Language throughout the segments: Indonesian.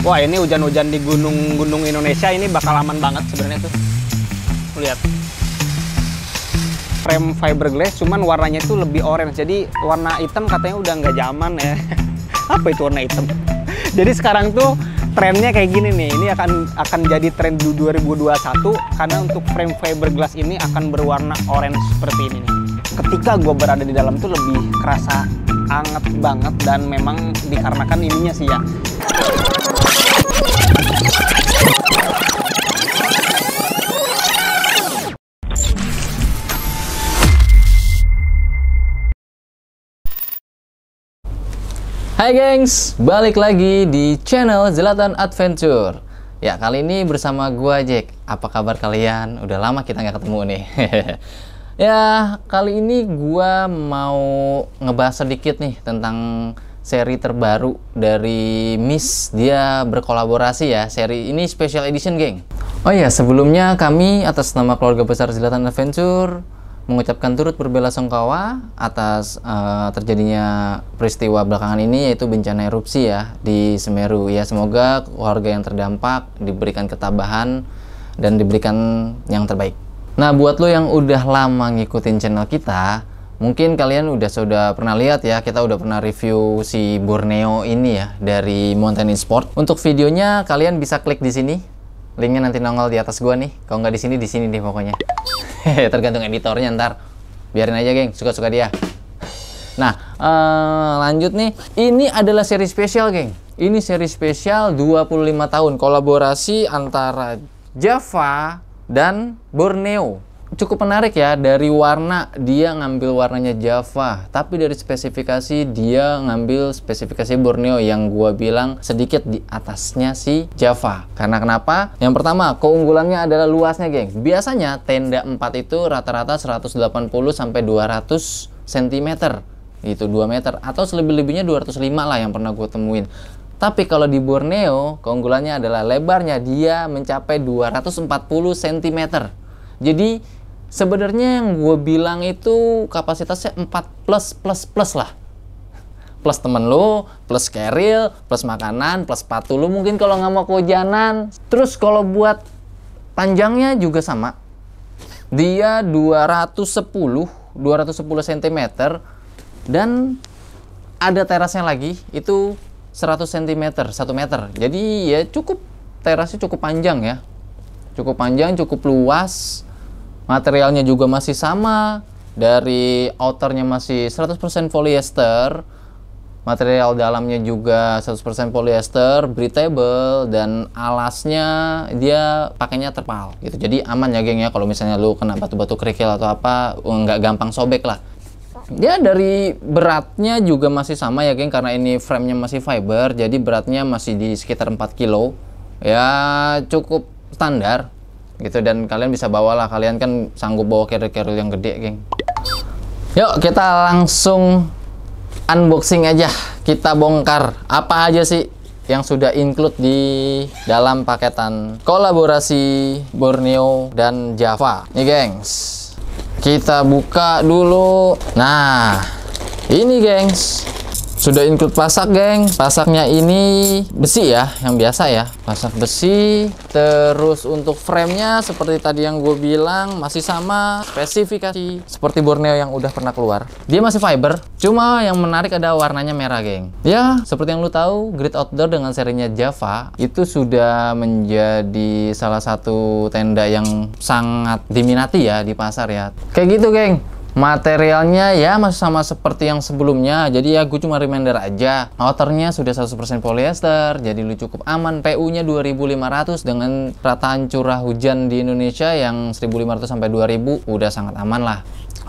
Wah ini hujan-hujan di gunung-gunung Indonesia ini bakal aman banget sebenarnya tuh. Lihat. Frame fiberglass cuman warnanya itu lebih orange. Jadi warna hitam katanya udah nggak zaman ya. Apa itu warna hitam? jadi sekarang tuh trennya kayak gini nih. Ini akan akan jadi tren 2021 karena untuk frame fiberglass ini akan berwarna orange seperti ini nih. Ketika gue berada di dalam tuh lebih kerasa anget banget dan memang dikarenakan ininya sih ya Hai gengs, balik lagi di channel Zelatan Adventure Ya kali ini bersama gua Jack Apa kabar kalian? Udah lama kita nggak ketemu nih Ya kali ini gua mau ngebahas sedikit nih tentang seri terbaru dari Miss dia berkolaborasi ya seri ini special edition geng oh ya sebelumnya kami atas nama keluarga besar Zilatan Adventure mengucapkan turut berbela atas uh, terjadinya peristiwa belakangan ini yaitu bencana erupsi ya di Semeru ya semoga keluarga yang terdampak diberikan ketabahan dan diberikan yang terbaik nah buat lo yang udah lama ngikutin channel kita Mungkin kalian udah sudah pernah lihat ya, kita udah pernah review si Borneo ini ya dari Mountain Sport. Untuk videonya kalian bisa klik di sini. Linknya nanti nongol di atas gua nih. Kalau nggak di sini, di sini deh pokoknya. Tergantung editornya ntar. Biarin aja geng, suka-suka dia. Nah, eh, lanjut nih. Ini adalah seri spesial geng. Ini seri spesial 25 tahun kolaborasi antara Java dan Borneo cukup menarik ya dari warna dia ngambil warnanya Java tapi dari spesifikasi dia ngambil spesifikasi Borneo yang gua bilang sedikit di atasnya si Java karena kenapa yang pertama keunggulannya adalah luasnya geng biasanya tenda 4 itu rata-rata 180 sampai 200 cm itu 2 meter atau selebih-lebihnya 205 lah yang pernah gue temuin tapi kalau di Borneo, keunggulannya adalah lebarnya dia mencapai 240 cm. Jadi Sebenarnya yang gue bilang itu kapasitasnya 4 plus plus plus lah. Plus temen lo plus keril, plus makanan, plus sepatu lo mungkin kalau nggak mau kehujanan. Terus kalau buat panjangnya juga sama. Dia 210, 210 cm dan ada terasnya lagi itu 100 cm, 1 meter. Jadi ya cukup terasnya cukup panjang ya. Cukup panjang, cukup luas materialnya juga masih sama dari outernya masih 100% polyester material dalamnya juga 100% polyester, breathable dan alasnya dia pakainya terpal gitu. Jadi aman ya geng ya kalau misalnya lu kena batu-batu kerikil atau apa nggak gampang sobek lah. Ya dari beratnya juga masih sama ya geng karena ini framenya masih fiber jadi beratnya masih di sekitar 4 kilo. Ya cukup standar gitu dan kalian bisa bawalah kalian kan sanggup bawa carrier-carrier yang gede geng yuk kita langsung unboxing aja kita bongkar apa aja sih yang sudah include di dalam paketan kolaborasi Borneo dan Java nih gengs kita buka dulu nah ini gengs sudah include pasak geng pasaknya ini besi ya yang biasa ya pasak besi terus untuk frame-nya seperti tadi yang gue bilang masih sama spesifikasi seperti Borneo yang udah pernah keluar dia masih fiber cuma yang menarik ada warnanya merah geng ya seperti yang lu tahu grid outdoor dengan serinya Java itu sudah menjadi salah satu tenda yang sangat diminati ya di pasar ya kayak gitu geng Materialnya ya masih sama seperti yang sebelumnya, jadi ya gue cuma reminder aja. Outernya sudah 100% polyester, jadi lu cukup aman. PU-nya 2500 dengan rataan curah hujan di Indonesia yang 1500 sampai 2000 udah sangat aman lah.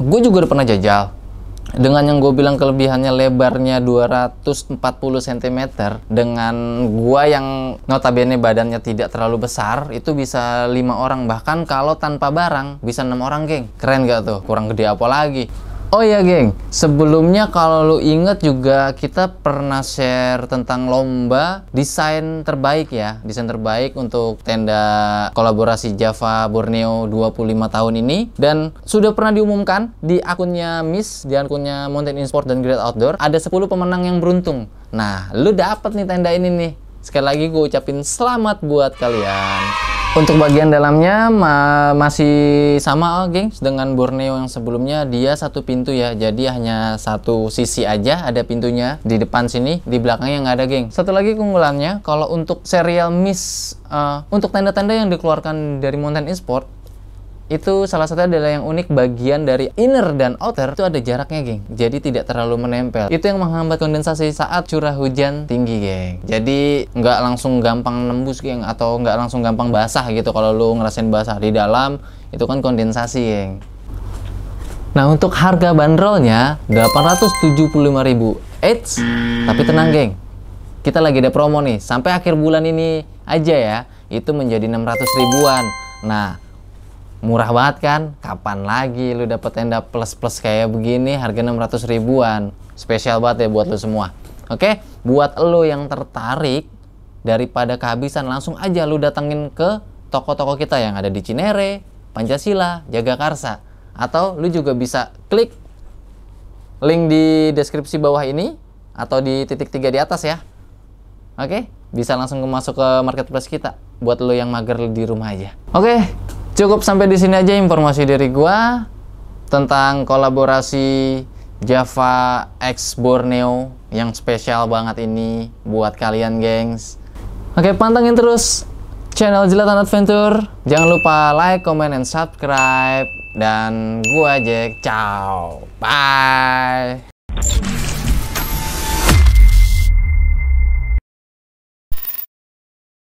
Gue juga udah pernah jajal, dengan yang gue bilang kelebihannya lebarnya 240 cm dengan gua yang notabene badannya tidak terlalu besar itu bisa lima orang bahkan kalau tanpa barang bisa enam orang geng keren gak tuh kurang gede apa lagi Oh ya, geng, sebelumnya kalau lu inget juga kita pernah share tentang lomba desain terbaik ya Desain terbaik untuk tenda kolaborasi Java Borneo 25 tahun ini Dan sudah pernah diumumkan di akunnya Miss, di akunnya Mountain Insport dan Great Outdoor Ada 10 pemenang yang beruntung Nah, lu dapet nih tenda ini nih Sekali lagi gue ucapin selamat buat kalian untuk bagian dalamnya ma masih sama oh, gengs dengan Borneo yang sebelumnya dia satu pintu ya. Jadi hanya satu sisi aja ada pintunya di depan sini, di belakangnya nggak ada geng. Satu lagi keunggulannya kalau untuk serial miss uh, untuk tenda-tenda yang dikeluarkan dari Mountain Esport itu salah satu adalah yang unik bagian dari inner dan outer itu ada jaraknya geng jadi tidak terlalu menempel itu yang menghambat kondensasi saat curah hujan tinggi geng jadi nggak langsung gampang nembus geng atau nggak langsung gampang basah gitu kalau lu ngerasain basah di dalam itu kan kondensasi geng nah untuk harga bandrolnya 875.000 eits tapi tenang geng kita lagi ada promo nih sampai akhir bulan ini aja ya itu menjadi 600 ribuan nah murah banget kan kapan lagi lu dapet tenda plus plus kayak begini harga 600 ribuan spesial banget ya buat lu semua oke buat lo yang tertarik daripada kehabisan langsung aja lu datengin ke toko-toko kita yang ada di Cinere, Pancasila, Jagakarsa atau lu juga bisa klik link di deskripsi bawah ini atau di titik tiga di atas ya oke bisa langsung masuk ke marketplace kita buat lo yang mager di rumah aja oke okay, Cukup sampai di sini aja informasi dari gua tentang kolaborasi Java X Borneo yang spesial banget ini buat kalian, gengs. Oke, pantengin terus channel Jelatan Adventure. Jangan lupa like, comment, and subscribe. Dan gua Jack, ciao. Bye.